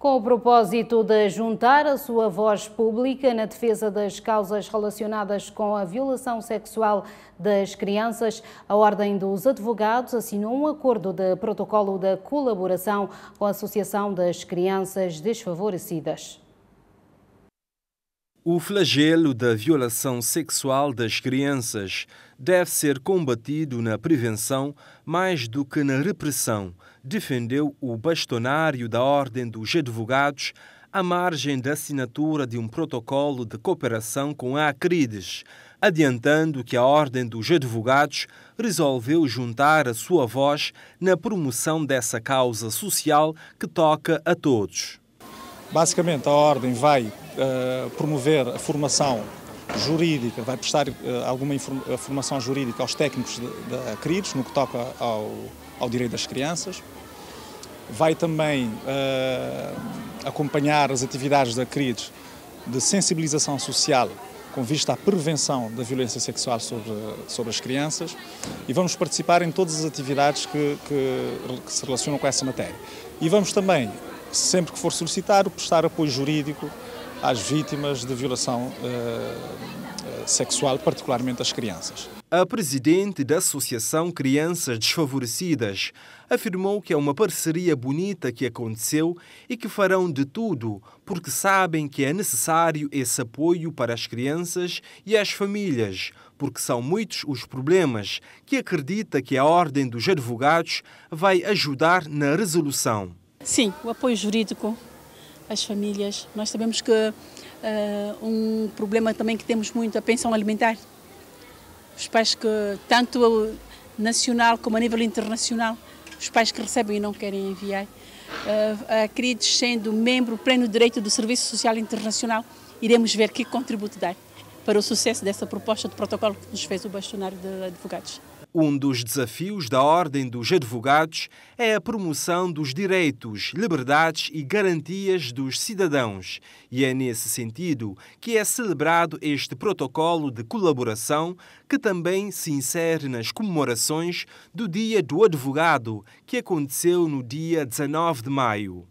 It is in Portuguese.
Com o propósito de juntar a sua voz pública na defesa das causas relacionadas com a violação sexual das crianças, a Ordem dos Advogados assinou um acordo de protocolo de colaboração com a Associação das Crianças Desfavorecidas. O flagelo da violação sexual das crianças deve ser combatido na prevenção mais do que na repressão, defendeu o bastonário da Ordem dos Advogados à margem da assinatura de um protocolo de cooperação com a Acrides, adiantando que a Ordem dos Advogados resolveu juntar a sua voz na promoção dessa causa social que toca a todos. Basicamente, a Ordem vai eh, promover a formação jurídica, vai prestar eh, alguma eh, formação jurídica aos técnicos da CRIDES, no que toca ao, ao, direito das crianças. Vai também uh, acompanhar as atividades da CRIDES de sensibilização social com vista à prevenção da violência sexual sobre, sobre as crianças e vamos participar em todas as atividades que, que, que se relacionam com essa matéria. E vamos também, sempre que for solicitado, prestar apoio jurídico às vítimas de violação eh, eh, sexual, particularmente as crianças. A presidente da Associação Crianças Desfavorecidas afirmou que é uma parceria bonita que aconteceu e que farão de tudo porque sabem que é necessário esse apoio para as crianças e as famílias, porque são muitos os problemas que acredita que a Ordem dos Advogados vai ajudar na resolução. Sim, o apoio jurídico as famílias. Nós sabemos que uh, um problema também que temos muito é a pensão alimentar. Os pais que, tanto nacional como a nível internacional, os pais que recebem e não querem enviar. Uh, a CRIDES, sendo membro pleno direito do Serviço Social Internacional, iremos ver que contributo dá para o sucesso dessa proposta de protocolo que nos fez o bastonário de advogados. Um dos desafios da Ordem dos Advogados é a promoção dos direitos, liberdades e garantias dos cidadãos, e é nesse sentido que é celebrado este protocolo de colaboração que também se insere nas comemorações do Dia do Advogado, que aconteceu no dia 19 de maio.